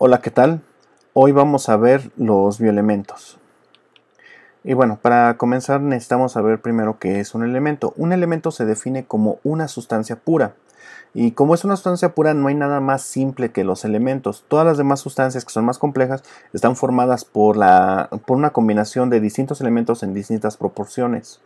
Hola, ¿qué tal? Hoy vamos a ver los bioelementos. Y bueno, para comenzar necesitamos saber primero qué es un elemento. Un elemento se define como una sustancia pura. Y como es una sustancia pura, no hay nada más simple que los elementos. Todas las demás sustancias que son más complejas están formadas por, por una combinación de distintos elementos en distintas proporciones.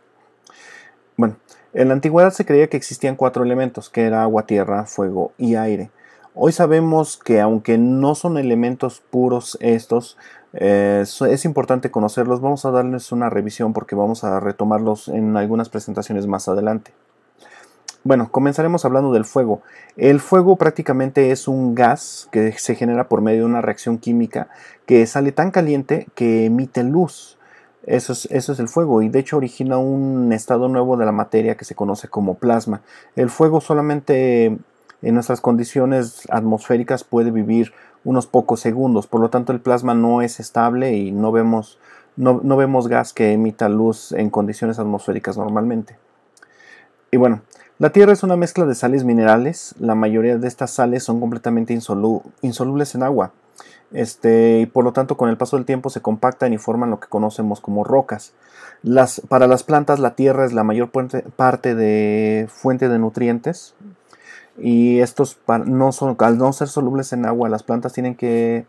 Bueno, en la antigüedad se creía que existían cuatro elementos, que era agua, tierra, fuego y aire. Hoy sabemos que aunque no son elementos puros estos, eh, es importante conocerlos. Vamos a darles una revisión porque vamos a retomarlos en algunas presentaciones más adelante. Bueno, comenzaremos hablando del fuego. El fuego prácticamente es un gas que se genera por medio de una reacción química que sale tan caliente que emite luz. Eso es, eso es, el fuego y de hecho origina un estado nuevo de la materia que se conoce como plasma. El fuego solamente en nuestras condiciones atmosféricas puede vivir unos pocos segundos. Por lo tanto, el plasma no es estable y no vemos, no, vemos gas que emita luz en condiciones atmosféricas normalmente. Y bueno, la Tierra es una mezcla de sales minerales. La mayoría de estas sales son completamente insolubles en agua. Este, y por lo tanto, con el paso del tiempo se compactan y forman lo que conocemos como rocas. Las, para las plantas, la tierra es la mayor parte de fuente de nutrientes, y estos no son, al no ser solubles en agua, las plantas tienen que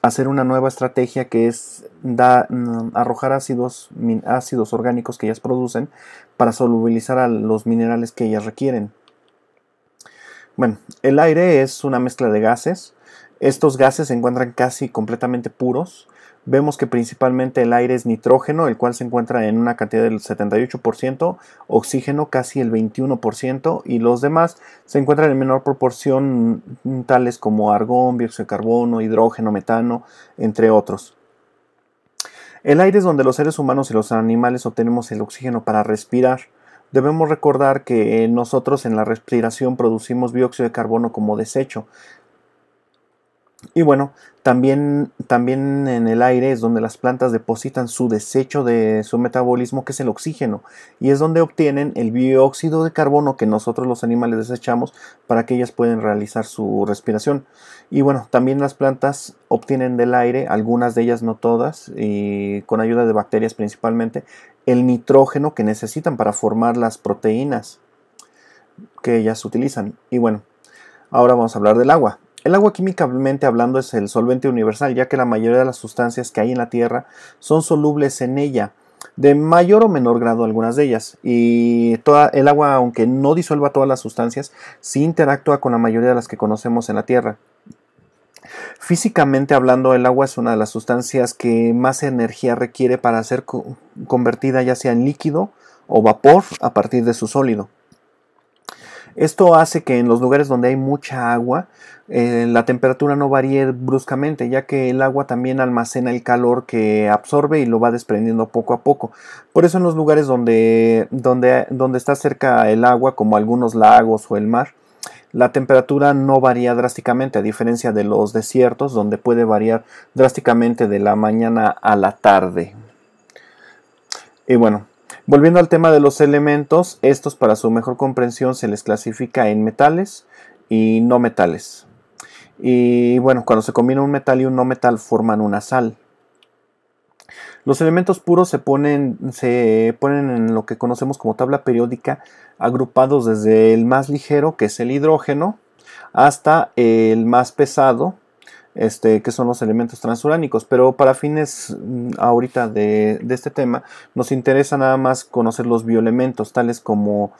hacer una nueva estrategia que es mm, arrojar ácidos, ácidos orgánicos que ellas producen para solubilizar a los minerales que ellas requieren. Bueno, el aire es una mezcla de gases. Estos gases se encuentran casi completamente puros vemos que principalmente el aire es nitrógeno, el cual se encuentra en una cantidad del 78%, oxígeno casi el 21% y los demás se encuentran en menor proporción mm, tales como argón, dióxido de carbono, hidrógeno, metano, entre otros. El aire es donde los seres humanos y los animales obtenemos el oxígeno para respirar. Debemos recordar que eh, nosotros en la respiración producimos dióxido de carbono como desecho. Y bueno, también, también en el aire es donde las plantas depositan su desecho de su metabolismo, que es el oxígeno, y es donde obtienen el dióxido de carbono que nosotros los animales desechamos para que ellas puedan realizar su respiración. Y bueno, también las plantas obtienen del aire, algunas de ellas no todas, y con ayuda de bacterias principalmente, el nitrógeno que necesitan para formar las proteínas que ellas utilizan. Y bueno, ahora vamos a hablar del agua. El agua químicamente hablando es el solvente universal, ya que la mayoría de las sustancias que hay en la Tierra son solubles en ella, de mayor o menor grado algunas de ellas. Y toda, el agua, aunque no disuelva todas las sustancias, sí interactúa con la mayoría de las que conocemos en la Tierra. Físicamente hablando, el agua es una de las sustancias que más energía requiere para ser convertida ya sea en líquido o vapor a partir de su sólido. Esto hace que en los lugares donde hay mucha agua, eh, la temperatura no varíe bruscamente, ya que el agua también almacena el calor que absorbe y lo va desprendiendo poco a poco. Por eso en los lugares donde, donde, donde está cerca el agua, como algunos lagos o el mar, la temperatura no varía drásticamente, a diferencia de los desiertos, donde puede variar drásticamente de la mañana a la tarde. Y bueno, Volviendo al tema de los elementos, estos para su mejor comprensión se les clasifica en metales y no metales. Y bueno, cuando se combina un metal y un no metal forman una sal. Los elementos puros se ponen, se ponen en lo que conocemos como tabla periódica, agrupados desde el más ligero, que es el hidrógeno, hasta el más pesado, este, que son los elementos transuránicos. Pero para fines mm, ahorita de, de este tema, nos interesa nada más conocer los bioelementos, tales como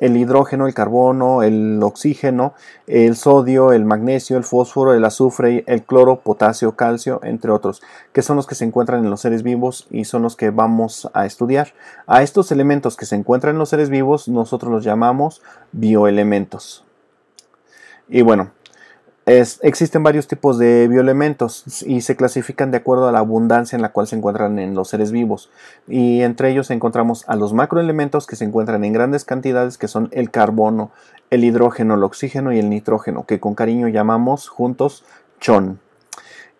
el hidrógeno, el carbono, el oxígeno, el sodio, el magnesio, el fósforo, el azufre, el cloro, potasio, calcio, entre otros, que son los que se encuentran en los seres vivos y son los que vamos a estudiar. A estos elementos que se encuentran en los seres vivos nosotros los llamamos bioelementos. Y bueno, existen varios tipos de bioelementos y se clasifican de acuerdo a la abundancia en la cual se encuentran en los seres vivos. Y entre ellos encontramos a los macroelementos que se encuentran en grandes cantidades, que son el carbono, el hidrógeno, el oxígeno y el nitrógeno, que con cariño llamamos juntos chon.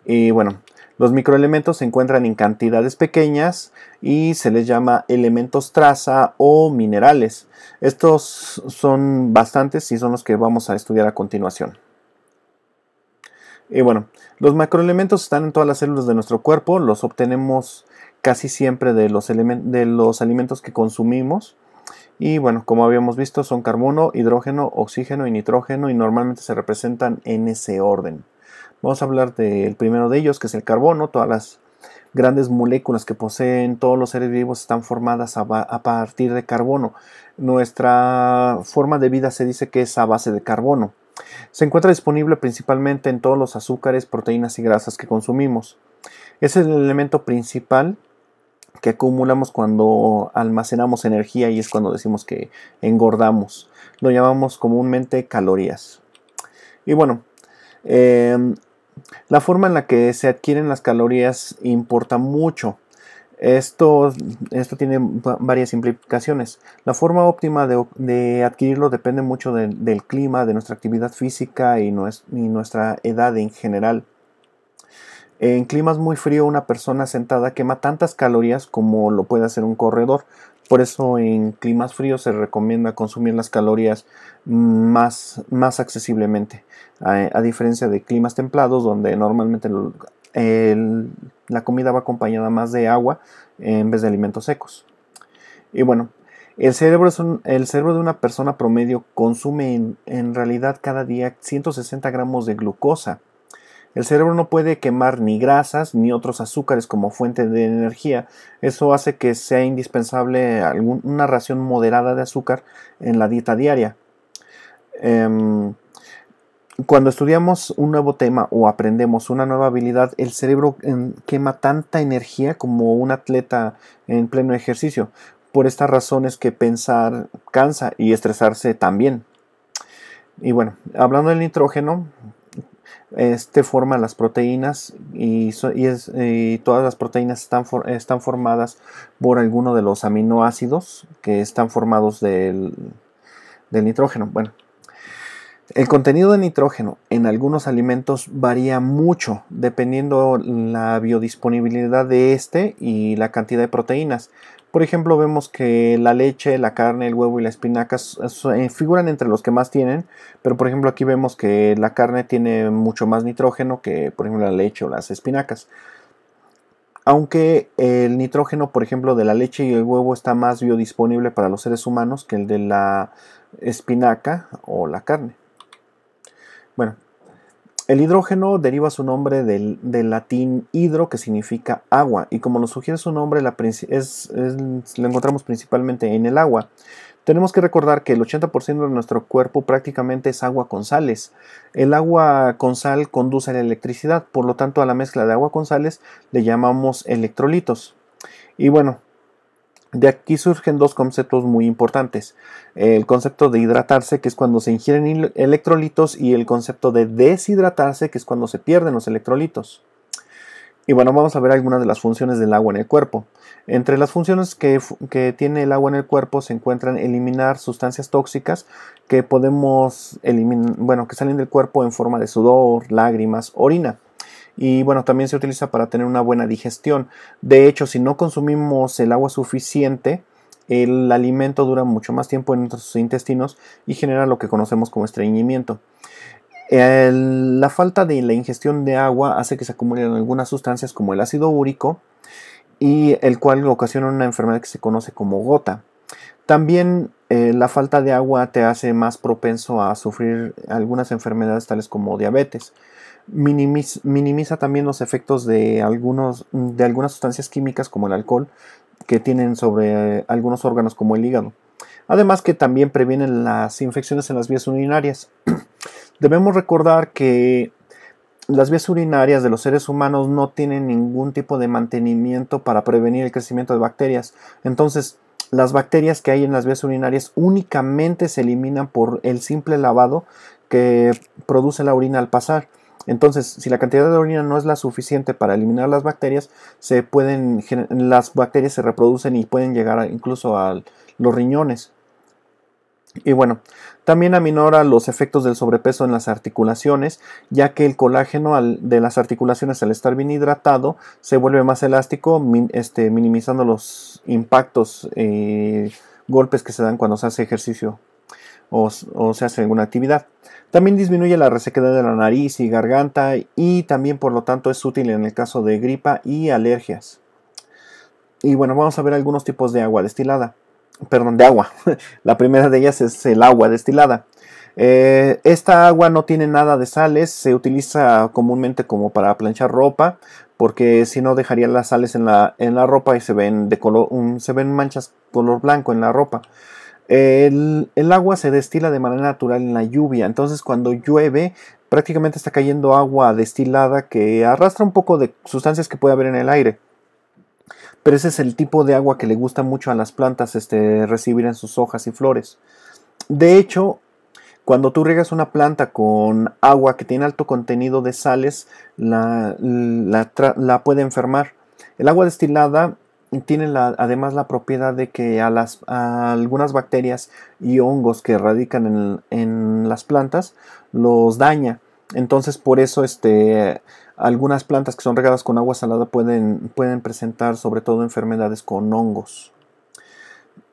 Y bueno, los microelementos se encuentran en cantidades pequeñas y se les llama elementos traza o minerales. Estos son bastantes y son los que vamos a estudiar a continuación. Y eh, bueno, los macroelementos están en todas las células de nuestro cuerpo, los obtenemos casi siempre de los, de los alimentos que consumimos. Y bueno, como habíamos visto, son carbono, hidrógeno, oxígeno y nitrógeno y normalmente se representan en ese orden. Vamos a hablar del primero de ellos, que es el carbono. Todas las grandes moléculas que poseen todos los seres vivos están formadas a partir de carbono. Nuestra forma de vida se dice que es a base de carbono. Se encuentra disponible principalmente en todos los azúcares, proteínas y grasas que consumimos. Es el elemento principal que acumulamos cuando almacenamos energía y es cuando decimos que engordamos. Lo llamamos comúnmente calorías. Y bueno, eh, la forma en la que se adquieren las calorías importa mucho. Esto, esto, tiene varias implicaciones. La forma óptima de, adquirirlo depende mucho del clima, de nuestra actividad física y, nuestra edad en general. En climas muy fríos una persona sentada quema tantas calorías como lo puede hacer un corredor. Por eso en climas fríos se recomienda consumir las calorías más, más accesiblemente, a, a diferencia de climas templados donde normalmente la comida va acompañada más de agua en vez de alimentos secos. Y bueno, el cerebro, es el cerebro de una persona promedio consume en, realidad cada día 160 gramos de glucosa. El cerebro no puede quemar ni grasas ni otros azúcares como fuente de energía. Eso hace que sea indispensable alguna una ración moderada de azúcar en la dieta diaria. Em, cuando estudiamos un nuevo tema o aprendemos una nueva habilidad, el cerebro em, quema tanta energía como un atleta en pleno ejercicio. Por estas razones que pensar cansa y estresarse también. Y bueno, hablando del nitrógeno, este forma las proteínas y, todas las proteínas están, formadas por alguno de los aminoácidos que están formados del, del nitrógeno. Bueno, el contenido de nitrógeno en algunos alimentos varía mucho dependiendo la biodisponibilidad de este y la cantidad de proteínas. Por ejemplo, vemos que la leche, la carne, el huevo y la espinaca eh, figuran entre los que más tienen, pero por ejemplo aquí vemos que la carne tiene mucho más nitrógeno que por ejemplo la leche o las espinacas. Aunque el nitrógeno, por ejemplo, de la leche y el huevo está más biodisponible para los seres humanos que el de la espinaca o la carne. Bueno, el hidrógeno deriva su nombre del, latín hidro, que significa agua, y como nos sugiere su nombre, la encontramos principalmente en el agua. Tenemos que recordar que el 80% de nuestro cuerpo prácticamente es agua con sales. El agua con sal conduce la electricidad, por lo tanto a la mezcla de agua con sales le llamamos electrolitos. Y bueno, de aquí surgen dos conceptos muy importantes. El concepto de hidratarse, que es cuando se ingieren electrolitos, y el concepto de deshidratarse, que es cuando se pierden los electrolitos. Y bueno, vamos a ver algunas de las funciones del agua en el cuerpo. Entre las funciones que, tiene el agua en el cuerpo se encuentran eliminar sustancias tóxicas que podemos eliminar, bueno, que salen del cuerpo en forma de sudor, lágrimas, orina y bueno, también se utiliza para tener una buena digestión. De hecho, si no consumimos el agua suficiente, el alimento dura mucho más tiempo en nuestros intestinos y genera lo que conocemos como estreñimiento. la falta de la ingestión de agua hace que se acumulen algunas sustancias como el ácido úrico y el cual ocasiona una enfermedad que se conoce como gota. También eh, la falta de agua te hace más propenso a sufrir algunas enfermedades tales como diabetes minimiza, también los efectos de, algunos, de algunas sustancias químicas como el alcohol que tienen sobre eh, algunos órganos como el hígado. Además que también previenen las infecciones en las vías urinarias. Debemos recordar que las vías urinarias de los seres humanos no tienen ningún tipo de mantenimiento para prevenir el crecimiento de bacterias. Entonces, las bacterias que hay en las vías urinarias únicamente se eliminan por el simple lavado que produce la orina al pasar. Entonces, si la cantidad de orina no es la suficiente para eliminar las bacterias, se pueden, las bacterias se reproducen y pueden llegar incluso a los riñones. Y bueno, también aminora los efectos del sobrepeso en las articulaciones, ya que el colágeno de las articulaciones al estar bien hidratado se vuelve más elástico, este, minimizando los impactos, y eh, golpes que se dan cuando se hace ejercicio o se hace alguna actividad. También disminuye la resequedad de la nariz y garganta y también por lo tanto es útil en el caso de gripa y alergias. Y bueno, vamos a ver algunos tipos de agua destilada. Perdón, de agua. la primera de ellas es el agua destilada. Eh, esta agua no tiene nada de sales, se utiliza comúnmente como para planchar ropa, porque si no dejaría las sales en la, en la ropa y se ven, de color, se ven manchas color blanco en la ropa. El, agua se destila de manera natural en la lluvia, entonces cuando llueve prácticamente está cayendo agua destilada que arrastra un poco de sustancias que puede haber en el aire. Pero ese es el tipo de agua que le gusta mucho a las plantas este, recibir en sus hojas y flores. De hecho, cuando tú riegas una planta con agua que tiene alto contenido de sales, la puede enfermar. El agua destilada tiene además la propiedad de que a, las, algunas bacterias y hongos que radican en, en, las plantas los daña. Entonces por eso este, algunas plantas que son regadas con agua salada pueden, pueden presentar sobre todo enfermedades con hongos.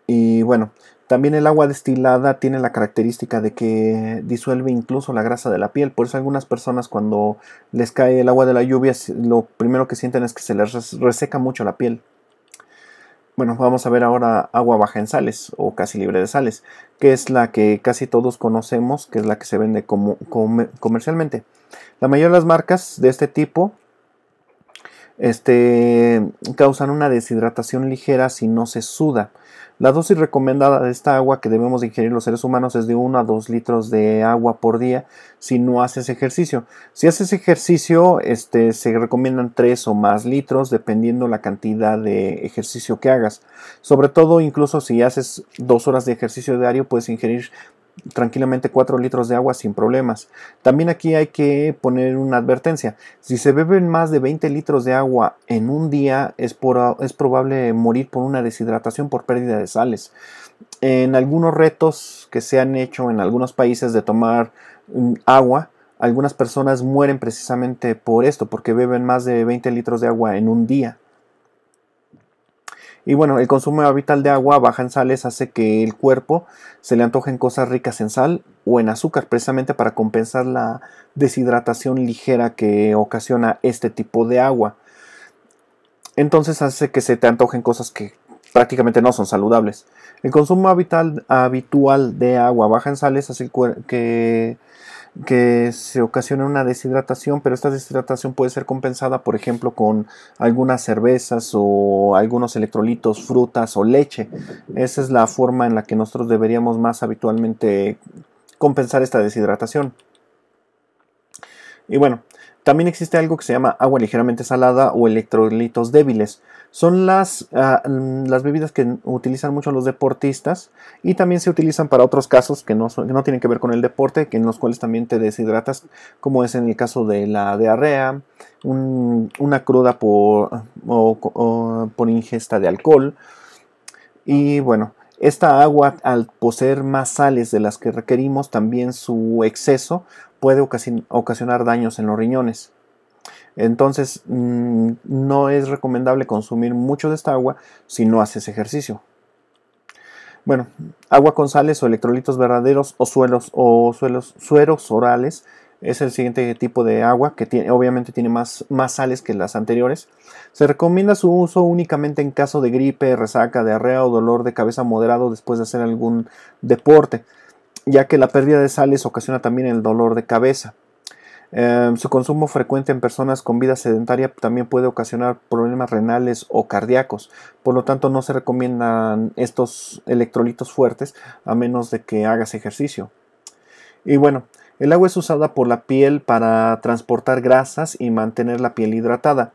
Y bueno, también el agua destilada tiene la característica de que disuelve incluso la grasa de la piel. Por eso algunas personas cuando les cae el agua de la lluvia, lo primero que sienten es que se les reseca mucho la piel. Bueno, vamos a ver ahora agua baja en sales o casi libre de sales, que es la que casi todos conocemos, que es la que se vende como, comercialmente. La mayoría de las marcas de este tipo este, causan una deshidratación ligera si no se suda. La dosis recomendada de esta agua que debemos ingerir los seres humanos es de 1 a 2 litros de agua por día si no haces ejercicio. Si haces ejercicio, este, se recomiendan 3 o más litros dependiendo la cantidad de ejercicio que hagas. Sobre todo, incluso si haces 2 horas de ejercicio diario, puedes ingerir tranquilamente 4 litros de agua sin problemas. También aquí hay que poner una advertencia. Si se beben más de 20 litros de agua en un día es, es probable morir por una deshidratación por pérdida de sales. En algunos retos que se han hecho en algunos países de tomar mm, agua, algunas personas mueren precisamente por esto, porque beben más de 20 litros de agua en un día. Y bueno, el consumo habitual de agua baja en sales hace que el cuerpo se le antojen cosas ricas en sal o en azúcar, precisamente para compensar la deshidratación ligera que ocasiona este tipo de agua. Entonces hace que se te antojen cosas que prácticamente no son saludables. El consumo habitual, habitual de agua baja en sales hace que que se ocasiona una deshidratación, pero esta deshidratación puede ser compensada, por ejemplo, con algunas cervezas o algunos electrolitos, frutas o leche. Esa es la forma en la que nosotros deberíamos más habitualmente compensar esta deshidratación. Y bueno, también existe algo que se llama agua ligeramente salada o electrolitos débiles. Son las, ah, mm, las bebidas que utilizan mucho los deportistas y también se utilizan para otros casos que no, tienen que ver con el deporte, que en los cuales también te deshidratas, como es en el caso de la diarrea, una cruda por, por ingesta de alcohol. Y bueno, esta agua, al poseer más sales de las que requerimos, también su exceso puede ocasionar daños en los riñones. Entonces, mm, no es recomendable consumir mucho de esta agua si no haces ejercicio. Bueno, agua con sales o electrolitos verdaderos o suelos o suelos, sueros orales es el siguiente tipo de agua que tiene, obviamente tiene más, más sales que las anteriores. Se recomienda su uso únicamente en caso de gripe, resaca, diarrea o dolor de cabeza moderado después de hacer algún deporte, ya que la pérdida de sales ocasiona también el dolor de cabeza. Em, su consumo frecuente en personas con vida sedentaria también puede ocasionar problemas renales o cardíacos. Por lo tanto, no se recomiendan estos electrolitos fuertes a menos de que hagas ejercicio. Y bueno, el agua es usada por la piel para transportar grasas y mantener la piel hidratada.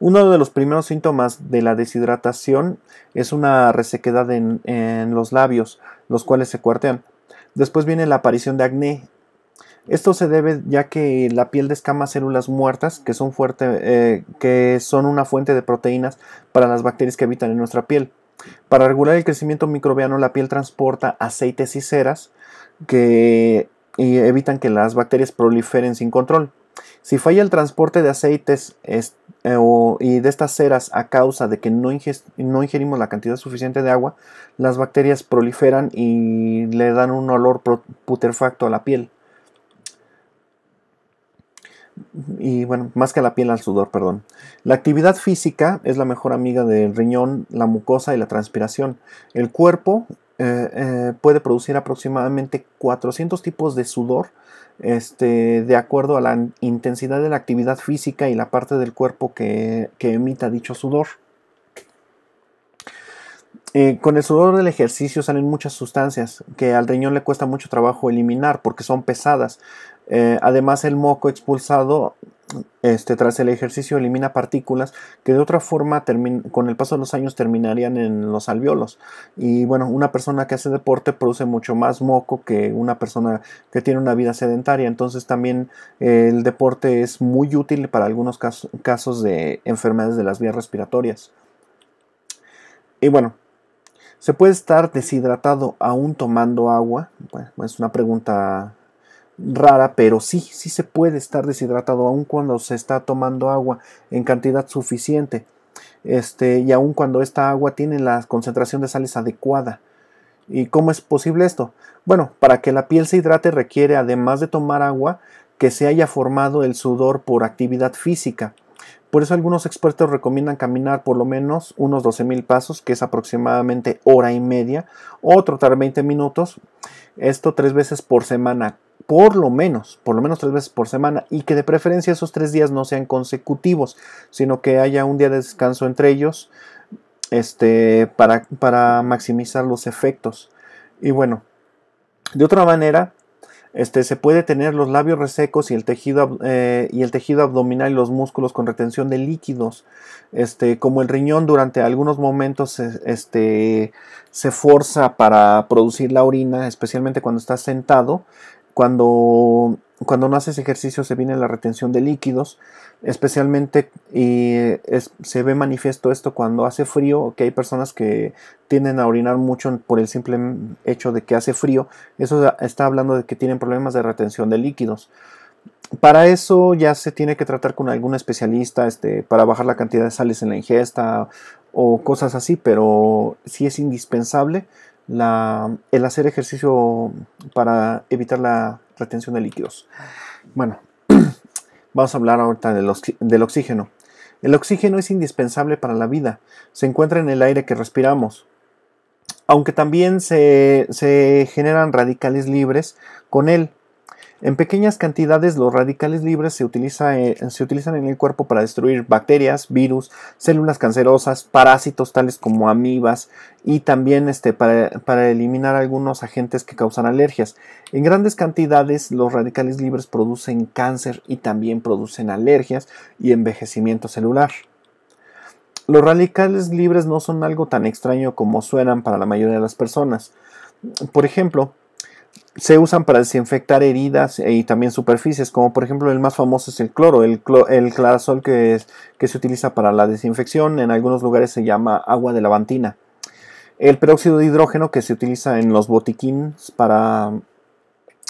Uno de los primeros síntomas de la deshidratación es una resequedad en, en los labios, los cuales se cuartean. Después viene la aparición de acné esto se debe ya que la piel descama células muertas que son, fuerte, eh, que son una fuente de proteínas para las bacterias que habitan en nuestra piel. Para regular el crecimiento microbiano, la piel transporta aceites y ceras que y evitan que las bacterias proliferen sin control. Si falla el transporte de aceites eh, y de estas ceras a causa de que no, no, ingerimos la cantidad suficiente de agua, las bacterias proliferan y le dan un olor putrefacto a la piel y bueno, más que la piel al sudor, perdón. La actividad física es la mejor amiga del riñón, la mucosa y la transpiración. El cuerpo eh, eh, puede producir aproximadamente 400 tipos de sudor este, de acuerdo a la intensidad de la actividad física y la parte del cuerpo que, emita dicho sudor. Eh, con el sudor del ejercicio salen muchas sustancias que al riñón le cuesta mucho trabajo eliminar porque son pesadas. Eh, además, el moco expulsado este, tras el ejercicio elimina partículas que de otra forma con el paso de los años terminarían en los alveolos. Y bueno, una persona que hace deporte produce mucho más moco que una persona que tiene una vida sedentaria. Entonces también eh, el deporte es muy útil para algunos casos de enfermedades de las vías respiratorias. Y bueno, ¿se puede estar deshidratado aún tomando agua? Bueno, es una pregunta rara, pero sí, sí se puede estar deshidratado aun cuando se está tomando agua en cantidad suficiente. Este, y aun cuando esta agua tiene la concentración de sales adecuada. ¿Y cómo es posible esto? Bueno, para que la piel se hidrate requiere, además de tomar agua, que se haya formado el sudor por actividad física. Por eso algunos expertos recomiendan caminar por lo menos unos 12.000 pasos, que es aproximadamente hora y media, o trotar 20 minutos, esto tres veces por semana por lo menos, por lo menos tres veces por semana y que de preferencia esos tres días no sean consecutivos, sino que haya un día de descanso entre ellos este, para, para maximizar los efectos. Y bueno, de otra manera, este, se puede tener los labios resecos y el tejido, eh, y el tejido abdominal y los músculos con retención de líquidos, este, como el riñón durante algunos momentos este, se forza para producir la orina, especialmente cuando estás sentado, cuando, cuando no haces ejercicio se viene la retención de líquidos, especialmente y se ve manifiesto esto cuando hace frío, que hay personas que tienden a orinar mucho por el simple hecho de que hace frío, eso está hablando de que tienen problemas de retención de líquidos. Para eso ya se tiene que tratar con algún especialista este, para bajar la cantidad de sales en la ingesta o cosas así, pero sí es indispensable la, el hacer ejercicio para evitar la retención de líquidos. Bueno, vamos a hablar ahorita del, del oxígeno. El oxígeno es indispensable para la vida. Se encuentra en el aire que respiramos, aunque también se, se, generan radicales libres con él. En pequeñas cantidades, los radicales libres eh, se, utilizan en el cuerpo para destruir bacterias, virus, células cancerosas, parásitos tales como amibas y también este, para, para, eliminar algunos agentes que causan alergias. En grandes cantidades, los radicales libres producen cáncer y también producen alergias y envejecimiento celular. Los radicales libres no son algo tan extraño como suenan para la mayoría de las personas. Por ejemplo, se usan para desinfectar heridas y también superficies, como por ejemplo el más famoso es el cloro, el, clarasol que, es, que se utiliza para la desinfección, en algunos lugares se llama agua de lavantina. El peróxido de hidrógeno que se utiliza en los botiquines para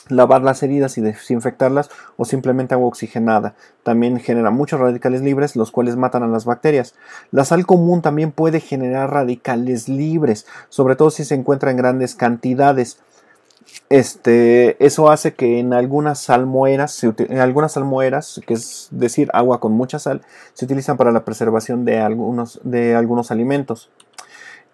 lavar las heridas y desinfectarlas o simplemente agua oxigenada. También genera muchos radicales libres, los cuales matan a las bacterias. La sal común también puede generar radicales libres, sobre todo si se encuentra en grandes cantidades este, eso hace que en algunas salmueras, algunas que es decir, agua con mucha sal, se utilizan para la preservación de algunos, de algunos alimentos.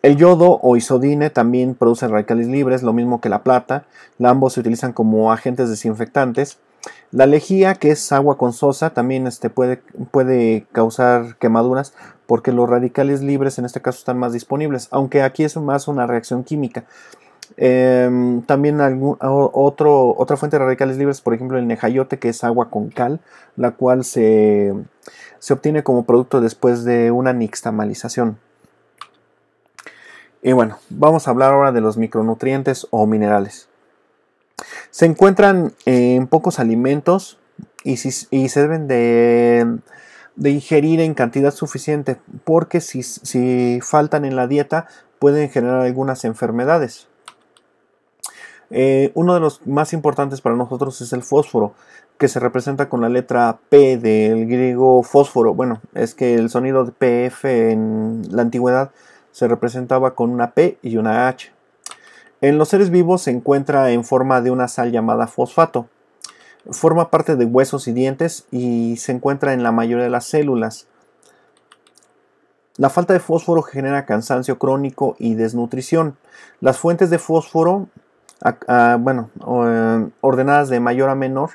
El yodo o isodine también produce radicales libres, lo mismo que la plata. Ambos se utilizan como agentes desinfectantes. La lejía, que es agua con sosa, también este, puede, puede, causar quemaduras porque los radicales libres en este caso están más disponibles, aunque aquí es más una reacción química. Em, también algún, otro, otra fuente de radicales libres, por ejemplo, el nejayote, que es agua con cal, la cual se, obtiene como producto después de una nixtamalización. Y bueno, vamos a hablar ahora de los micronutrientes o minerales. Se encuentran en pocos alimentos y, se deben de, ingerir en cantidad suficiente porque si, si faltan en la dieta pueden generar algunas enfermedades. Eh, uno de los más importantes para nosotros es el fósforo, que se representa con la letra P del griego fósforo. Bueno, es que el sonido de PF en la antigüedad se representaba con una P y una H. En los seres vivos se encuentra en forma de una sal llamada fosfato. Forma parte de huesos y dientes y se encuentra en la mayoría de las células. La falta de fósforo genera cansancio crónico y desnutrición. Las fuentes de fósforo Ah, bueno, eh, ordenadas de mayor a menor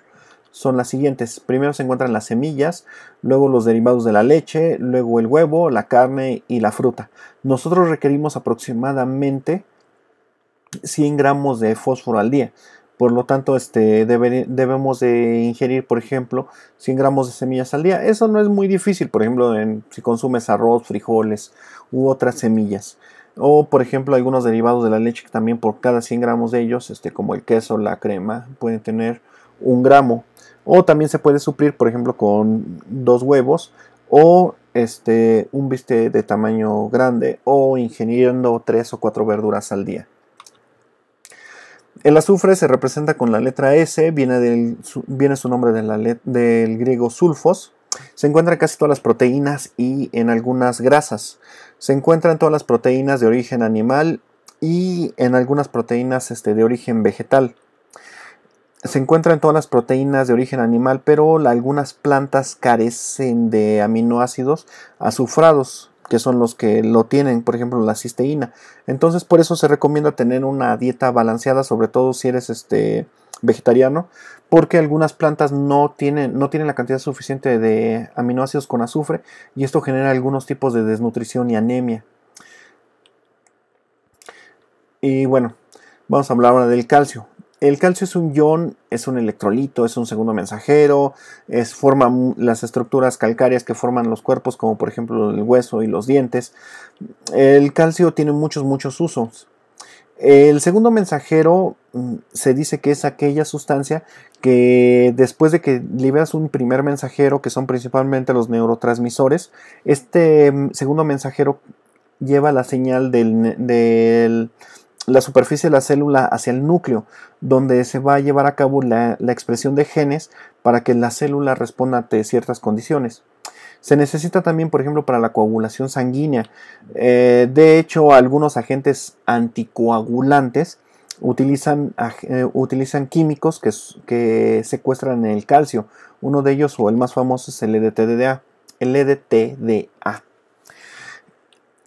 son las siguientes. Primero se encuentran las semillas, luego los derivados de la leche, luego el huevo, la carne y la fruta. Nosotros requerimos aproximadamente 100 gramos de fósforo al día. Por lo tanto, este, debemos de ingerir, por ejemplo, 100 gramos de semillas al día. Eso no es muy difícil, por ejemplo, si consumes arroz, frijoles u otras semillas. O por ejemplo algunos derivados de la leche que también por cada 100 gramos de ellos, este, como el queso, la crema, pueden tener un gramo. O también se puede suplir, por ejemplo, con dos huevos o este, un bistec de tamaño grande o ingiriendo tres o cuatro verduras al día. El azufre se representa con la letra S, viene, del, viene su nombre del griego sulfos, se encuentra en casi todas las proteínas y en algunas grasas. Se encuentra en todas las proteínas de origen animal y en algunas proteínas este, de origen vegetal. Se encuentra en todas las proteínas de origen animal, pero algunas plantas carecen de aminoácidos azufrados, que son los que lo tienen, por ejemplo, la cisteína. Entonces, por eso se recomienda tener una dieta balanceada, sobre todo si eres este vegetariano porque algunas plantas no tienen, no tienen la cantidad suficiente de aminoácidos con azufre y esto genera algunos tipos de desnutrición y anemia. Y bueno, vamos a hablar ahora del calcio. El calcio es un ion, es un electrolito, es un segundo mensajero, es, forma las estructuras calcáreas que forman los cuerpos, como por ejemplo el hueso y los dientes. El calcio tiene muchos, muchos usos. El segundo mensajero mm, se dice que es aquella sustancia que después de que liberas un primer mensajero, que son principalmente los neurotransmisores, este mm, segundo mensajero lleva la señal de la superficie de la célula hacia el núcleo, donde se va a llevar a cabo la, expresión de genes para que la célula responda ante ciertas condiciones. Se necesita también, por ejemplo, para la coagulación sanguínea. Eh, de hecho, algunos agentes anticoagulantes utilizan, eh, utilizan químicos que, que, secuestran el calcio. Uno de ellos, o el más famoso, es el EDTDA. El EDTDA.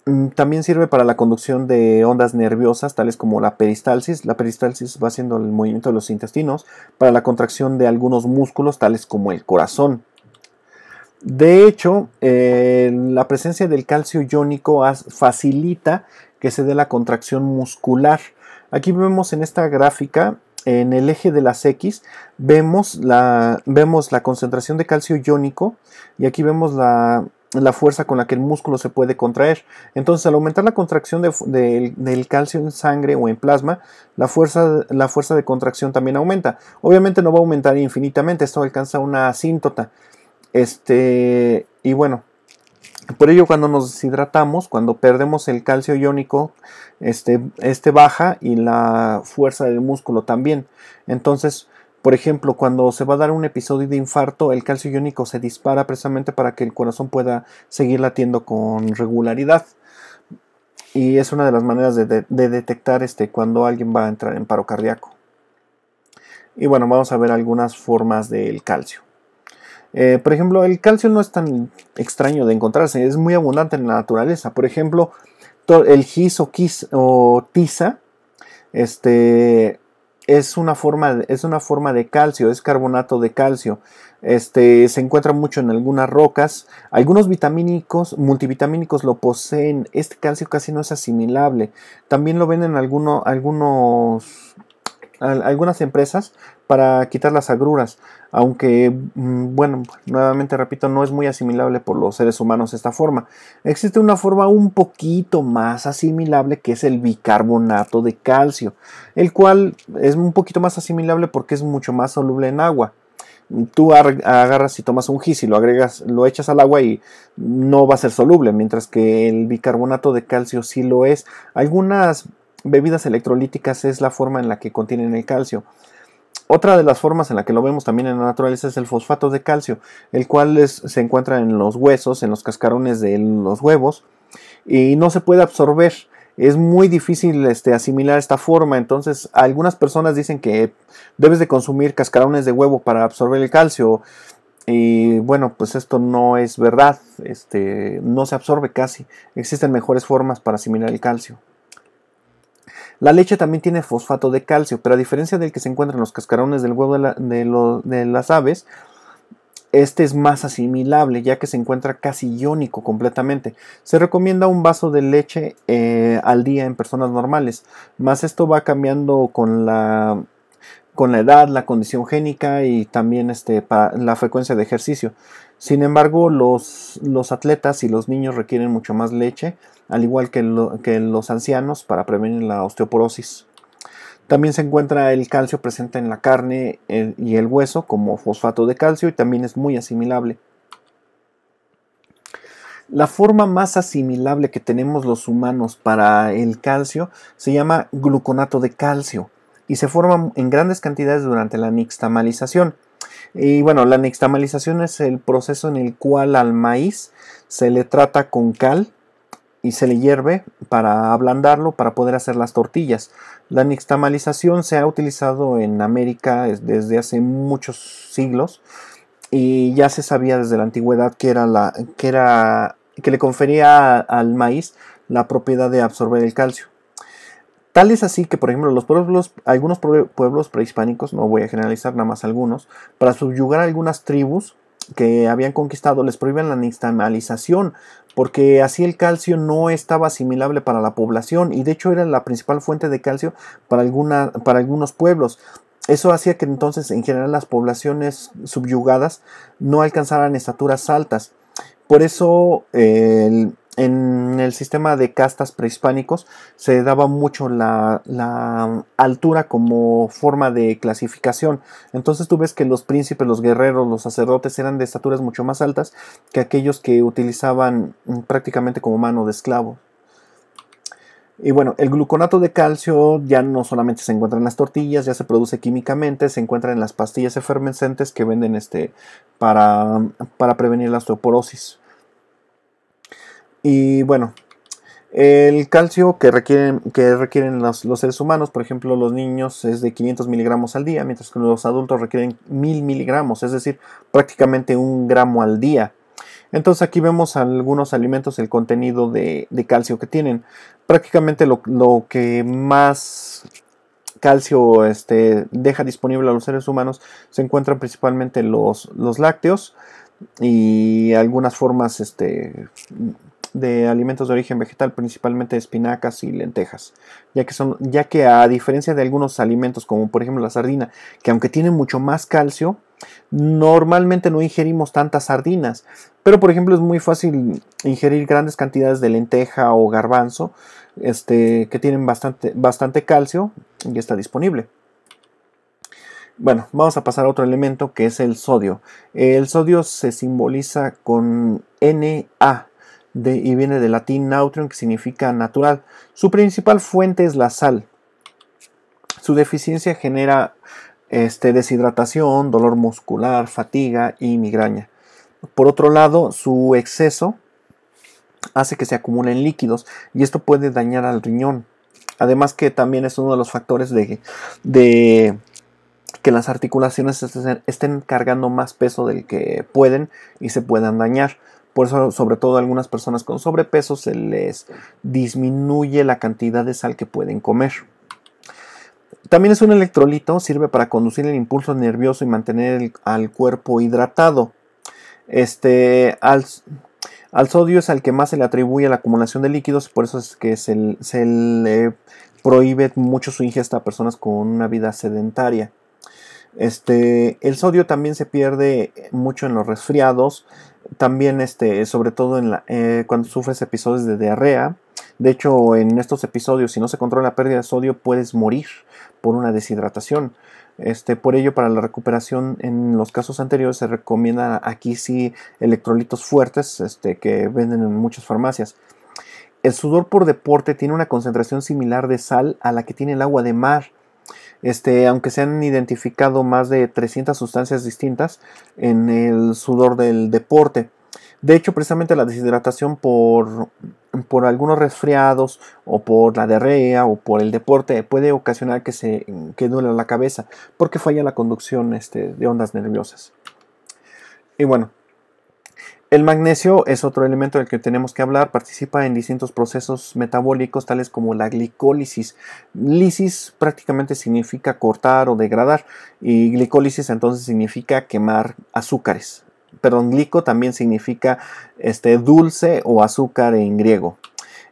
Mm, también sirve para la conducción de ondas nerviosas, tales como la peristalsis. La peristalsis va haciendo el movimiento de los intestinos, para la contracción de algunos músculos, tales como el corazón. De hecho, eh, la presencia del calcio iónico facilita que se dé la contracción muscular. Aquí vemos en esta gráfica, en el eje de las X, vemos la, vemos la concentración de calcio iónico y aquí vemos la, fuerza con la que el músculo se puede contraer. Entonces, al aumentar la contracción del calcio en sangre o en plasma, la fuerza, la fuerza de contracción también aumenta. Obviamente no va a aumentar infinitamente, esto alcanza una asíntota. Este, y bueno, por ello cuando nos deshidratamos, cuando perdemos el calcio iónico, este, este baja y la fuerza del músculo también. Entonces, por ejemplo, cuando se va a dar un episodio de infarto, el calcio iónico se dispara precisamente para que el corazón pueda seguir latiendo con regularidad. Y es una de las maneras de, detectar este, cuando alguien va a entrar en paro cardíaco. Y bueno, vamos a ver algunas formas del calcio. Eh, por ejemplo, el calcio no es tan extraño de encontrarse, es muy abundante en la naturaleza. Por ejemplo, el gis o, tiza este, es, una forma, es una forma de calcio, es carbonato de calcio. Este, se encuentra mucho en algunas rocas. Algunos vitamínicos, multivitamínicos lo poseen. Este calcio casi no es asimilable. También lo venden algunos algunas empresas para quitar las agruras, aunque, mm, bueno, nuevamente repito, no es muy asimilable por los seres humanos esta forma. Existe una forma un poquito más asimilable que es el bicarbonato de calcio, el cual es un poquito más asimilable porque es mucho más soluble en agua. Tú agarras y tomas un gis y lo agregas, lo echas al agua y no va a ser soluble, mientras que el bicarbonato de calcio sí lo es. Algunas bebidas electrolíticas es la forma en la que contienen el calcio. Otra de las formas en la que lo vemos también en la naturaleza es el fosfato de calcio, el cual se encuentra en los huesos, en los cascarones de los huevos y no se puede absorber. Es muy difícil este, asimilar esta forma, entonces algunas personas dicen que debes de consumir cascarones de huevo para absorber el calcio y bueno, pues esto no es verdad, este, no se absorbe casi. Existen mejores formas para asimilar el calcio. La leche también tiene fosfato de calcio, pero a diferencia del que se encuentra en los cascarones del huevo de, las aves, este es más asimilable ya que se encuentra casi iónico completamente. Se recomienda un vaso de leche eh, al día en personas normales, más esto va cambiando con la, edad, la condición génica y también este, la frecuencia de ejercicio. Sin embargo, los, atletas y los niños requieren mucho más leche, al igual que, que los ancianos, para prevenir la osteoporosis. También se encuentra el calcio presente en la carne y el hueso como fosfato de calcio y también es muy asimilable. La forma más asimilable que tenemos los humanos para el calcio se llama gluconato de calcio y se forma en grandes cantidades durante la nixtamalización. Y bueno, la nixtamalización es el proceso en el cual al maíz se le trata con cal y se le hierve para ablandarlo para poder hacer las tortillas. La nixtamalización se ha utilizado en América desde hace muchos siglos y ya se sabía desde la antigüedad que era la que era que le confería al maíz la propiedad de absorber el calcio. Tal es así que, por ejemplo, los pueblos, algunos pueblos prehispánicos, no voy a generalizar nada más algunos, para subyugar a algunas tribus que habían conquistado les prohíben la nixtamalización porque así el calcio no estaba asimilable para la población y de hecho era la principal fuente de calcio para, alguna, para algunos pueblos. Eso hacía que entonces en general las poblaciones subyugadas no alcanzaran estaturas altas. Por eso el, en el sistema de castas prehispánicos se daba mucho la, um, altura como forma de clasificación. Entonces tú ves que los príncipes, los guerreros, los sacerdotes eran de estaturas mucho más altas que aquellos que utilizaban mm, prácticamente como mano de esclavo. Y bueno, el gluconato de calcio ya no solamente se encuentra en las tortillas, ya se produce químicamente, se encuentra en las pastillas efervescentes que venden este, para, para prevenir la osteoporosis. Y bueno, el calcio que requieren, que requieren los, seres humanos, por ejemplo, los niños es de 500 miligramos al día, mientras que los adultos requieren 1000 miligramos, es decir, prácticamente un gramo al día. Entonces aquí vemos algunos alimentos el contenido de, calcio que tienen. Prácticamente lo, que más calcio este, deja disponible a los seres humanos se encuentran principalmente los, los lácteos y algunas formas este, de alimentos de origen vegetal, principalmente espinacas y lentejas, ya que, son, ya que a diferencia de algunos alimentos como por ejemplo la sardina, que aunque tiene mucho más calcio, normalmente no ingerimos tantas sardinas, pero por ejemplo es muy fácil ingerir grandes cantidades de lenteja o garbanzo, este, que tienen bastante, bastante calcio y está disponible. Bueno, vamos a pasar a otro elemento que es el sodio. El sodio se simboliza con Na y viene del latín neutrium, que significa natural. Su principal fuente es la sal. Su deficiencia genera este, deshidratación, dolor muscular, fatiga y migraña. Por otro lado, su exceso hace que se acumulen líquidos y esto puede dañar al riñón. Además que también es uno de los factores de que las articulaciones estén cargando más peso del que pueden y se puedan dañar. Por eso, sobre todo a algunas personas con sobrepeso se les disminuye la cantidad de sal que pueden comer. También es un electrolito, sirve para conducir el impulso nervioso y mantener al cuerpo hidratado. Este, al, sodio es al que más se le atribuye la acumulación de líquidos, por eso es que se, le prohíbe mucho su ingesta a personas con una vida sedentaria. Este, el sodio también se pierde mucho en los resfriados también, este, sobre todo en eh, cuando sufres episodios de diarrea, de hecho, en estos episodios, si no se controla la pérdida de sodio, puedes morir por una deshidratación. Este, por ello, para la recuperación en los casos anteriores se recomienda aquí sí electrolitos fuertes este, que venden en muchas farmacias. El sudor por deporte tiene una concentración similar de sal a la que tiene el agua de mar este, aunque se han identificado más de 300 sustancias distintas en el sudor del deporte. De hecho, precisamente la deshidratación por, por algunos resfriados o por la diarrea o por el deporte puede ocasionar que se que duela la cabeza porque falla la conducción este, de ondas nerviosas. Y bueno, el magnesio es otro elemento del que tenemos que hablar, participa en distintos procesos metabólicos tales como la glicólisis. Lisis prácticamente significa cortar o degradar y glicólisis entonces significa quemar azúcares. Perdón, glico también significa este, dulce o azúcar en griego.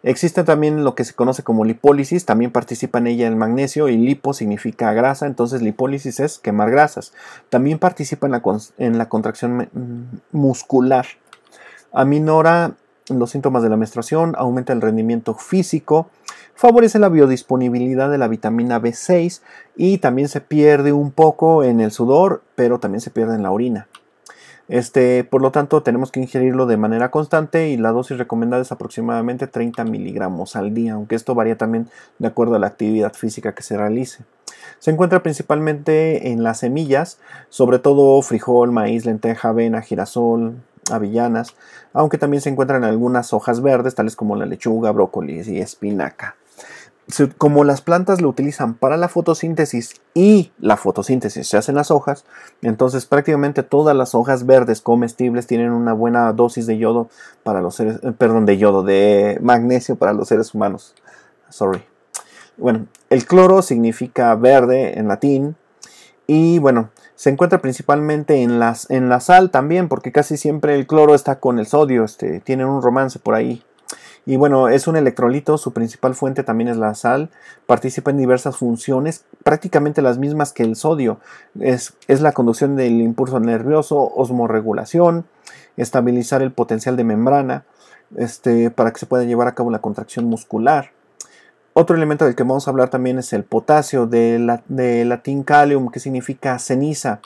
Existe también lo que se conoce como lipólisis, también participa en ella el magnesio y lipo significa grasa, entonces lipólisis es quemar grasas. También participa en la, en la contracción mm, muscular aminora los síntomas de la menstruación, aumenta el rendimiento físico, favorece la biodisponibilidad de la vitamina B6 y también se pierde un poco en el sudor, pero también se pierde en la orina. Este, por lo tanto, tenemos que ingerirlo de manera constante y la dosis recomendada es aproximadamente 30 miligramos al día, aunque esto varía también de acuerdo a la actividad física que se realice. Se encuentra principalmente en las semillas, sobre todo frijol, maíz, lenteja, avena, girasol, avellanas, aunque también se encuentran algunas hojas verdes, tales como la lechuga, brócoli y espinaca. Como las plantas lo utilizan para la fotosíntesis y la fotosíntesis se hacen las hojas, entonces prácticamente todas las hojas verdes comestibles tienen una buena dosis de yodo para los seres, eh, perdón, de yodo, de magnesio para los seres humanos. Sorry. Bueno, el cloro significa verde en latín, y bueno, se encuentra principalmente en, las, en la sal también, porque casi siempre el cloro está con el sodio, este, tienen un romance por ahí. Y bueno, es un electrolito, su principal fuente también es la sal, participa en diversas funciones, prácticamente las mismas que el sodio. Es, es la conducción del impulso nervioso, osmoregulación, estabilizar el potencial de membrana, este, para que se pueda llevar a cabo la contracción muscular, otro elemento del que vamos a hablar también es el potasio, de la, de latín calium, que significa ceniza.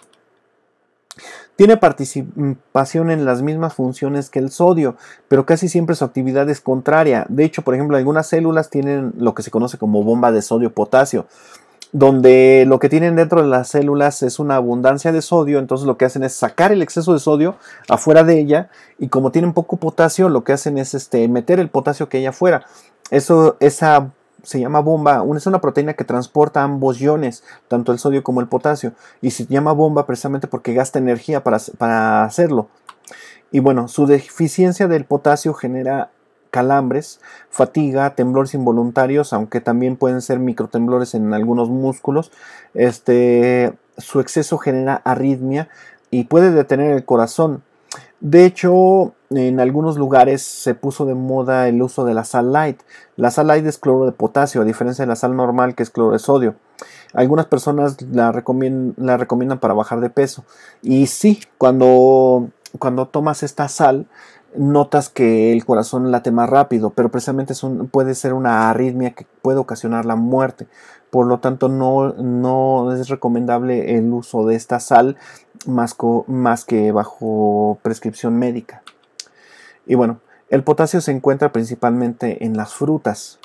Tiene participación en las mismas funciones que el sodio, pero casi siempre su actividad es contraria. De hecho, por ejemplo, algunas células tienen lo que se conoce como bomba de sodio-potasio, donde lo que tienen dentro de las células es una abundancia de sodio, entonces lo que hacen es sacar el exceso de sodio afuera de ella y como tienen poco potasio, lo que hacen es este, meter el potasio que hay afuera. Eso, esa se llama bomba, es una proteína que transporta ambos iones, tanto el sodio como el potasio, y se llama bomba precisamente porque gasta energía para, hacerlo. Y bueno, su deficiencia del potasio genera calambres, fatiga, temblores involuntarios, aunque también pueden ser microtemblores en algunos músculos. Este, su exceso genera arritmia y puede detener el corazón. De hecho, en algunos lugares se puso de moda el uso de la sal light. La sal light es cloro de potasio, a diferencia de la sal normal que es cloro de sodio. Algunas personas la, recomiendan, para bajar de peso. Y sí, cuando, cuando tomas esta sal, notas que el corazón late más rápido, pero precisamente puede ser una arritmia que puede ocasionar la muerte. Por lo tanto, no, no es recomendable el uso de esta sal más que bajo prescripción médica. Y bueno, el potasio se encuentra principalmente en las frutas.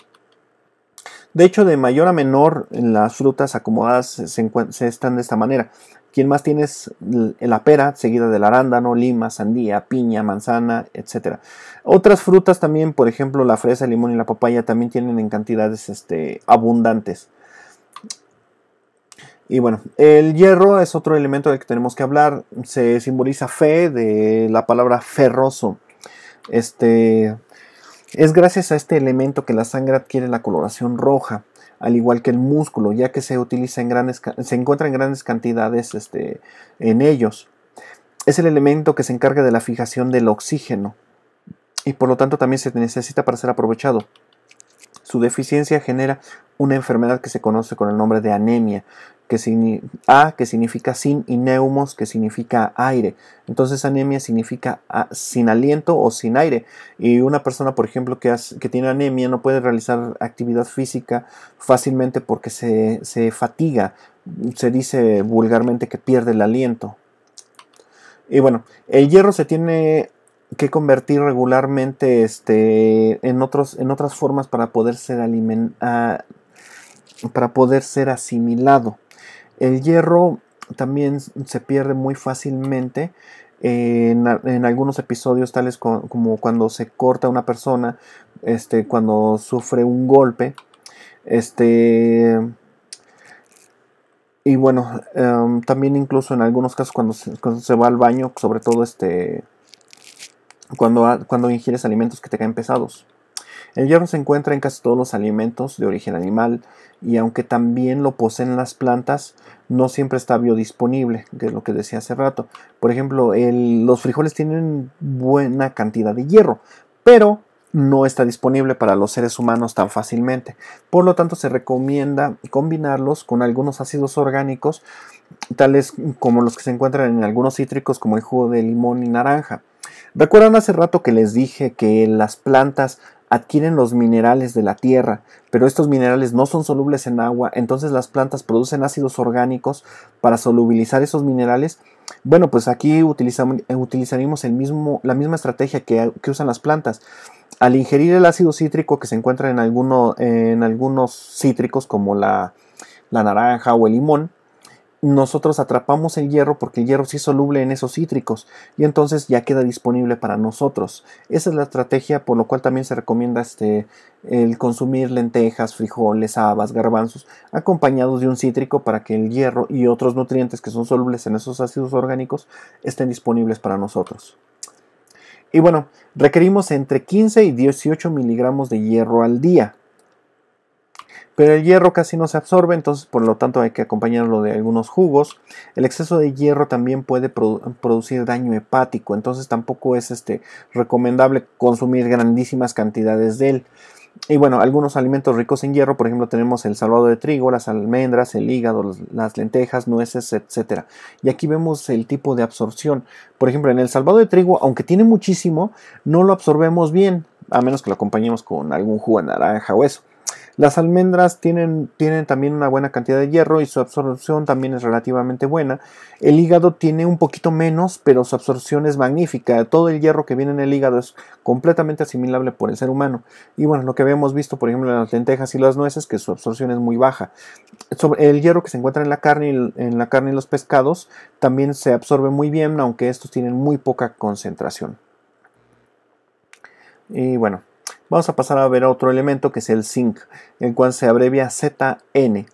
De hecho, de mayor a menor, las frutas acomodadas se, están de esta manera. Quien más tiene es la pera, seguida del arándano, lima, sandía, piña, manzana, etc. Otras frutas también, por ejemplo, la fresa, el limón y la papaya, también tienen en cantidades este, abundantes. Y bueno, el hierro es otro elemento del que tenemos que hablar. Se simboliza fe de la palabra ferroso. Este, es gracias a este elemento que la sangre adquiere la coloración roja, al igual que el músculo, ya que se utiliza en grandes, se encuentra en grandes cantidades este, en ellos. Es el elemento que se encarga de la fijación del oxígeno y por lo tanto también se necesita para ser aprovechado. Su deficiencia genera una enfermedad que se conoce con el nombre de anemia, que A que significa sin y neumos que significa aire. Entonces anemia significa ah, sin aliento o sin aire. Y una persona, por ejemplo, que, que tiene anemia no puede realizar actividad física fácilmente porque se, se fatiga. Se dice vulgarmente que pierde el aliento. Y bueno, el hierro se tiene que convertir regularmente este, en, otros, en otras formas para poder ser alimentado, para poder ser asimilado. El hierro también se pierde muy fácilmente en, algunos episodios tales como cuando se corta una persona, este, cuando sufre un golpe, este, y bueno, em, también incluso en algunos casos cuando se va al baño, sobre todo este, cuando, cuando ingieres alimentos que te caen pesados. El hierro se encuentra en casi todos los alimentos de origen animal y aunque también lo poseen las plantas, no siempre está biodisponible, que es lo que decía hace rato. Por ejemplo, los frijoles tienen buena cantidad de hierro, pero no está disponible para los seres humanos tan fácilmente. Por lo tanto, se recomienda combinarlos con algunos ácidos orgánicos, tales como los que se encuentran en algunos cítricos como el jugo de limón y naranja. Recuerdan hace rato que les dije que las plantas adquieren los minerales de la tierra, pero estos minerales no son solubles en agua, entonces las plantas producen ácidos orgánicos para solubilizar esos minerales. Bueno, pues aquí utilizamos, eh, utilizaremos la misma estrategia que, usan las plantas. Al ingerir el ácido cítrico que se encuentra en, algunos cítricos como la naranja o el limón, nosotros atrapamos el hierro porque el hierro sí es soluble en esos cítricos y entonces ya queda disponible para nosotros. Esa es la estrategia por lo cual también se recomienda este, el consumir lentejas, frijoles, habas, garbanzos acompañados de un cítrico para que el hierro y otros nutrientes que son solubles en esos ácidos orgánicos estén disponibles para nosotros. Y bueno, requerimos entre 15 y 18 miligramos de hierro al día pero el hierro casi no se absorbe, entonces por lo tanto hay que acompañarlo de algunos jugos. El exceso de hierro también puede producir daño hepático, entonces tampoco es este, recomendable consumir grandísimas cantidades de él. Y bueno, algunos alimentos ricos en hierro, por ejemplo, tenemos el salvado de trigo, las almendras, el hígado, las lentejas, nueces, etc. Y aquí vemos el tipo de absorción. Por ejemplo, en el salvado de trigo, aunque tiene muchísimo, no lo absorbemos bien, a menos que lo acompañemos con algún jugo de naranja o eso. Las almendras tienen, también una buena cantidad de hierro y su absorción también es relativamente buena. El hígado tiene un poquito menos, pero su absorción es magnífica. Todo el hierro que viene en el hígado es completamente asimilable por el ser humano. Y bueno, lo que habíamos visto, por ejemplo, en las lentejas y las nueces, que su absorción es muy baja. Sobre el hierro que se encuentra en la carne en la carne y los pescados también se absorbe muy bien, aunque estos tienen muy poca concentración. Y bueno, Vamos a pasar a ver otro elemento que es el zinc, el cual se abrevia ZN.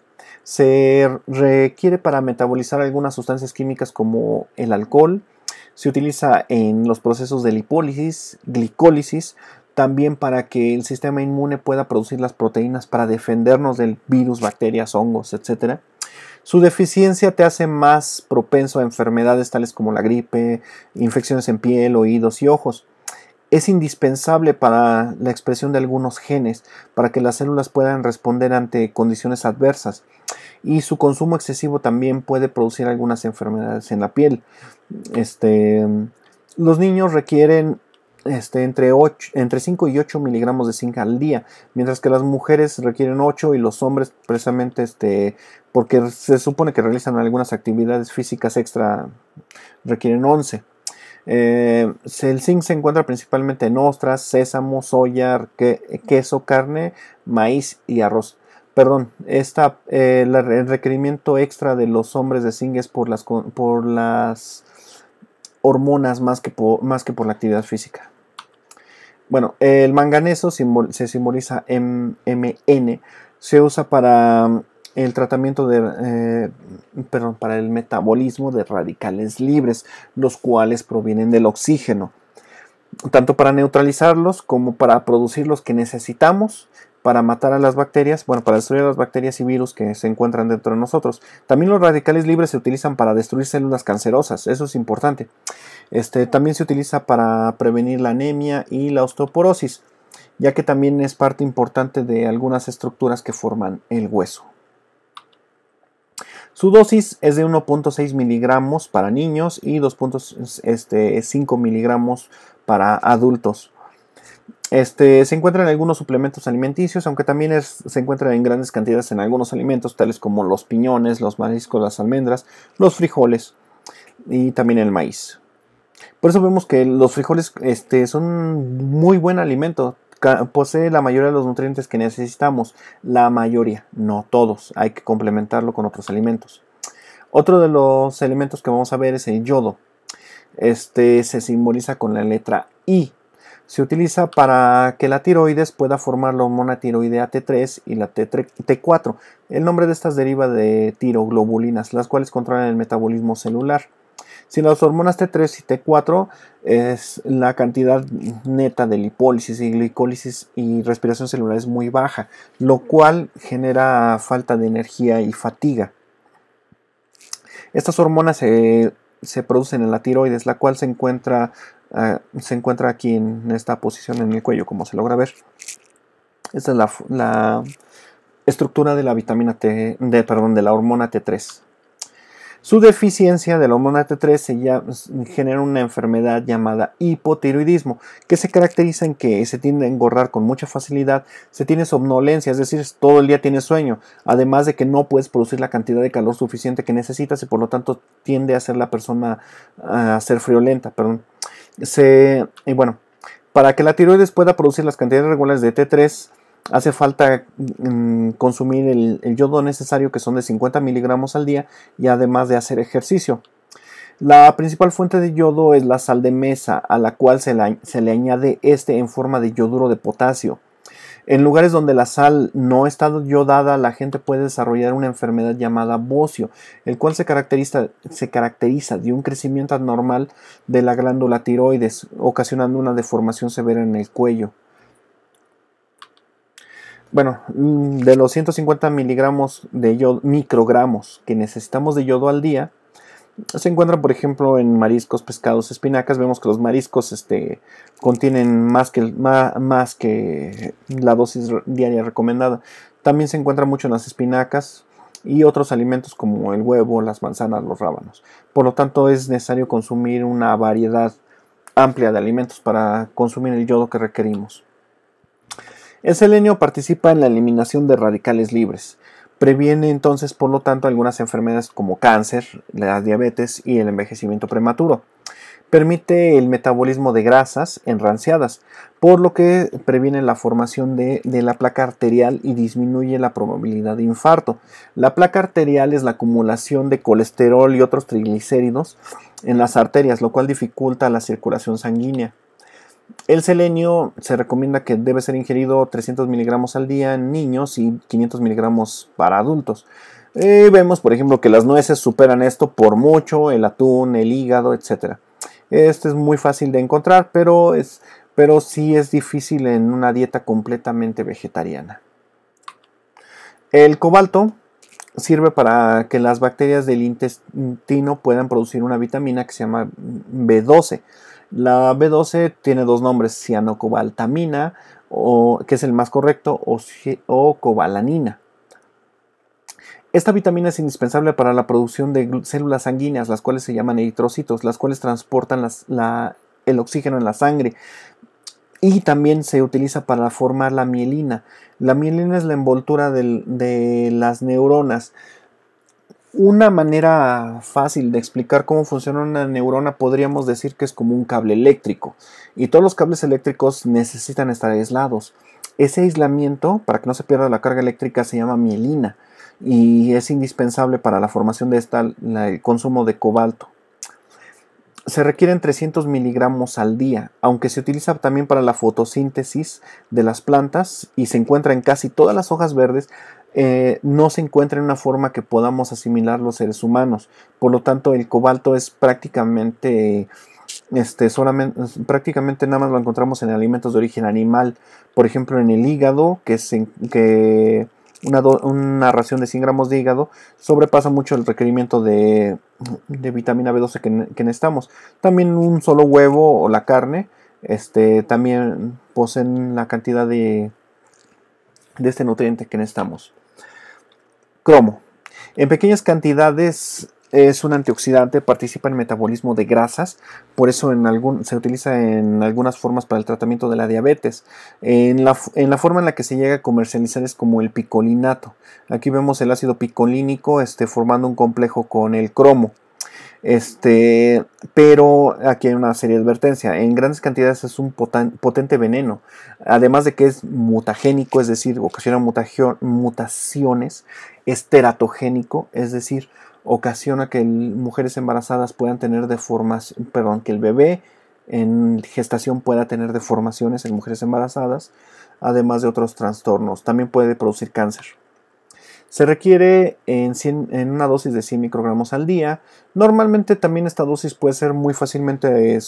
Se requiere para metabolizar algunas sustancias químicas como el alcohol. Se utiliza en los procesos de lipólisis, glicólisis, también para que el sistema inmune pueda producir las proteínas para defendernos del virus, bacterias, hongos, etc. Su deficiencia te hace más propenso a enfermedades tales como la gripe, infecciones en piel, oídos y ojos es indispensable para la expresión de algunos genes, para que las células puedan responder ante condiciones adversas. Y su consumo excesivo también puede producir algunas enfermedades en la piel. Este, los niños requieren este, entre, entre 5 y 8 miligramos de zinc al día, mientras que las mujeres requieren 8 y los hombres precisamente este, porque se supone que realizan algunas actividades físicas extra requieren 11. Eh, el zinc se encuentra principalmente en ostras, sésamo, soya, queso, carne, maíz y arroz. Perdón, esta, eh, el requerimiento extra de los hombres de zinc es por las, por las hormonas más que por, más que por la actividad física. Bueno, el manganeso se simboliza MN. Se usa para el tratamiento de, eh, perdón, para el metabolismo de radicales libres, los cuales provienen del oxígeno, tanto para neutralizarlos como para producir los que necesitamos para matar a las bacterias, bueno, para destruir las bacterias y virus que se encuentran dentro de nosotros. También los radicales libres se utilizan para destruir células cancerosas, eso es importante. Este, también se utiliza para prevenir la anemia y la osteoporosis, ya que también es parte importante de algunas estructuras que forman el hueso. Su dosis es de 1.6 miligramos para niños y 2.5 este, miligramos para adultos. Este, se encuentra en algunos suplementos alimenticios, aunque también se encuentra en grandes cantidades en algunos alimentos, tales como los piñones, los mariscos, las almendras, los frijoles y también el maíz. Por eso vemos que los frijoles este, son muy buen alimento, posee la mayoría de los nutrientes que necesitamos, la mayoría, no todos, hay que complementarlo con otros alimentos. Otro de los elementos que vamos a ver es el yodo. Este se simboliza con la letra I. Se utiliza para que la tiroides pueda formar la hormona tiroidea T3 y la T4. El nombre de estas deriva de tiroglobulinas, las cuales controlan el metabolismo celular. Si las hormonas T3 y T4 es la cantidad neta de lipólisis y glicólisis y respiración celular es muy baja, lo cual genera falta de energía y fatiga. Estas hormonas se, producen en la tiroides, la cual se encuentra, eh, se encuentra aquí en esta posición en el cuello, como se logra ver. Esta es la, la estructura de la vitamina T, de, perdón, de la hormona T3. Su deficiencia de la hormona T3 genera una enfermedad llamada hipotiroidismo, que se caracteriza en que se tiende a engordar con mucha facilidad, se tiene somnolencia, es decir, todo el día tienes sueño, además de que no puedes producir la cantidad de calor suficiente que necesitas y por lo tanto tiende a ser la persona a ser friolenta, perdón. Se, y bueno, para que la tiroides pueda producir las cantidades regulares de T3, hace falta mm, consumir el, yodo necesario que son de 50 miligramos al día y además de hacer ejercicio. La principal fuente de yodo es la sal de mesa, a la cual se, le añade este en forma de yoduro de potasio. En lugares donde la sal no está yodada, la gente puede desarrollar una enfermedad llamada bocio, el cual se caracteriza, se caracteriza, de un crecimiento anormal de la glándula tiroides, ocasionando una deformación severa en el cuello bueno, mm, de los 150 miligramos de yodo, microgramos que necesitamos de yodo al día, se encuentran, por ejemplo, en mariscos, pescados, espinacas. Vemos que los mariscos este, contienen más que, más que la dosis diaria recomendada. También se encuentra mucho en las espinacas, y otros alimentos como el huevo, las manzanas, los rábanos. Por lo tanto, es necesario consumir una variedad amplia de alimentos para consumir el yodo que requerimos. El selenio participa en la eliminación de radicales libres. Previene entonces, por lo tanto, algunas enfermedades como cáncer, la diabetes y el envejecimiento prematuro. Permite el metabolismo de grasas enranciadas, por lo que previene la formación de, de, la placa arterial y disminuye la probabilidad de infarto. La placa arterial es la acumulación de colesterol y otros triglicéridos en las arterias, lo cual dificulta la circulación sanguínea. El selenio se recomienda que debe ser ingerido 300 miligramos al día en niños y 500 miligramos para adultos. Eh, vemos, por ejemplo, que las nueces superan esto por mucho, el atún, el hígado, etc. Este es muy fácil de encontrar, pero, es, pero sí es difícil en una dieta completamente vegetariana. El cobalto sirve para que las bacterias del intestino puedan producir una vitamina que se llama B12 la B12 tiene dos nombres, cianocobaltamina, o, que es el más correcto, o, cobalanina. Esta vitamina es indispensable para la producción de células sanguíneas, las cuales se llaman eritrocitos, las cuales transportan el oxígeno en la sangre. Y también se utiliza para formar la mielina. La mielina es la envoltura de las neuronas. Una manera fácil de explicar cómo funciona una neurona podríamos decir que es como un cable eléctrico y todos los cables eléctricos necesitan estar aislados. Ese aislamiento, para que no se pierda la carga eléctrica, se llama mielina y es indispensable para la formación de esta, el consumo de cobalto. Se requieren 300 miligramos al día, aunque se utiliza también para la fotosíntesis de las plantas y se encuentra en casi todas las hojas verdes, eh, no se encuentra en una forma que podamos asimilar los seres humanos. Por lo tanto, el cobalto es prácticamente, este, prácticamente nada más lo encontramos en alimentos de origen animal. Por ejemplo, en el hígado, que, es que una, ración de 100 gramos de hígado sobrepasa mucho el requerimiento de, vitamina B12 que, necesitamos. También un solo huevo o la carne este, también poseen la cantidad de, de este nutriente que necesitamos. Cromo. En pequeñas cantidades es un antioxidante, participa en el metabolismo de grasas, por eso en algún, se utiliza en algunas formas para el tratamiento de la diabetes. En la, en la, forma en la que se llega a comercializar es como el picolinato. Aquí vemos el ácido picolínico este, formando un complejo con el cromo. Este, pero aquí hay una de advertencia. En grandes cantidades es un potente veneno. Además de que es mutagénico, es decir, ocasiona mutaciones. Es teratogénico, es decir, ocasiona que mujeres embarazadas puedan tener deformaciones perdón, que el bebé en gestación pueda tener deformaciones en mujeres embarazadas, además de otros trastornos. También puede producir cáncer. Se requiere en, una dosis de 100 microgramos al día. Normalmente también esta dosis puede ser muy fácilmente eh,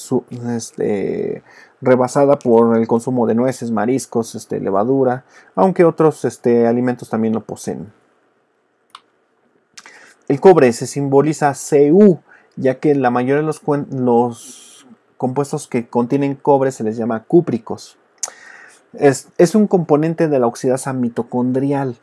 este, rebasada por el consumo de nueces, mariscos, este, levadura, aunque otros este, alimentos también lo poseen. El cobre se simboliza Cu, ya que la mayoría de los, compuestos que contienen cobre se les llama cúpricos. Es, es, un componente de la oxidasa mitocondrial.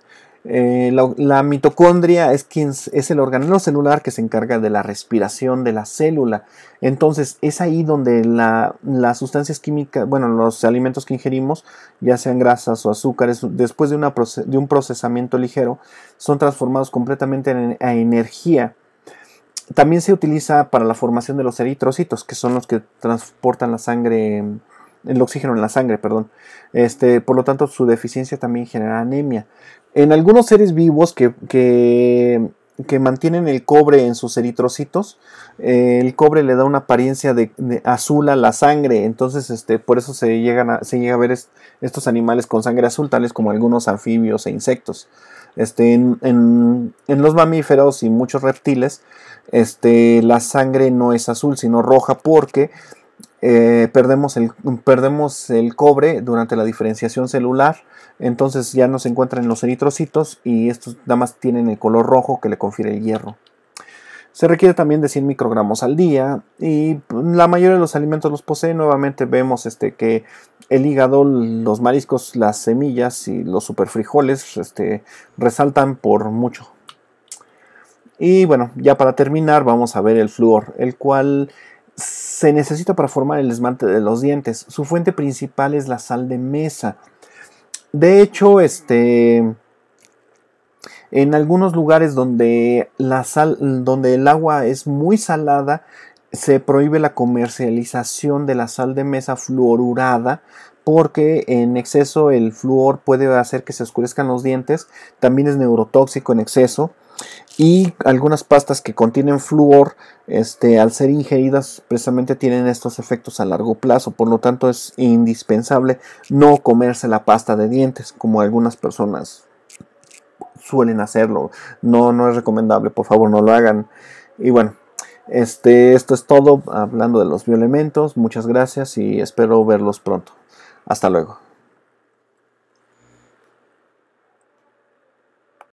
Eh, la, mitocondria es, es el organelo celular que se encarga de la respiración de la célula. Entonces es ahí donde las sustancias químicas, bueno, los alimentos que ingerimos, ya sean grasas o azúcares, después de, una, de un procesamiento ligero, son transformados completamente en, a energía. También se utiliza para la formación de los eritrocitos, que son los que transportan la sangre el oxígeno en la sangre, perdón. Este, por lo tanto, su deficiencia también genera anemia. En algunos seres vivos que, que, mantienen el cobre en sus eritrocitos, eh, el cobre le da una apariencia de, azul a la sangre, entonces este, por eso se, llegan se llega a ver estos animales con sangre azul, tales como algunos anfibios e insectos. Este, en, los mamíferos y muchos reptiles, este, la sangre no es azul, sino roja, porque eh, perdemos, perdemos el cobre durante la diferenciación celular entonces ya no se encuentran los eritrocitos y estos nada más tienen el color rojo que le confiere el hierro. Se requiere también de 100 microgramos al día y la mayoría de los alimentos los posee. Nuevamente vemos este, que el hígado, los mariscos, las semillas y los superfrijoles este, resaltan por mucho. Y bueno, ya para terminar vamos a ver el flúor, el cual se necesita para formar el esmalte de los dientes. Su fuente principal es la sal de mesa. De hecho, este, en algunos lugares donde, la donde el agua es muy salada, se prohíbe la comercialización de la sal de mesa fluorurada porque en exceso el fluor puede hacer que se oscurezcan los dientes, también es neurotóxico en exceso y algunas pastas que contienen flúor, este, al ser ingeridas precisamente tienen estos efectos a largo plazo, por lo tanto es indispensable no comerse la pasta de dientes como algunas personas suelen hacerlo. No, no es recomendable, por favor no lo hagan. Y bueno, este, esto es todo hablando de los bioelementos. Muchas gracias y espero verlos pronto. Hasta luego.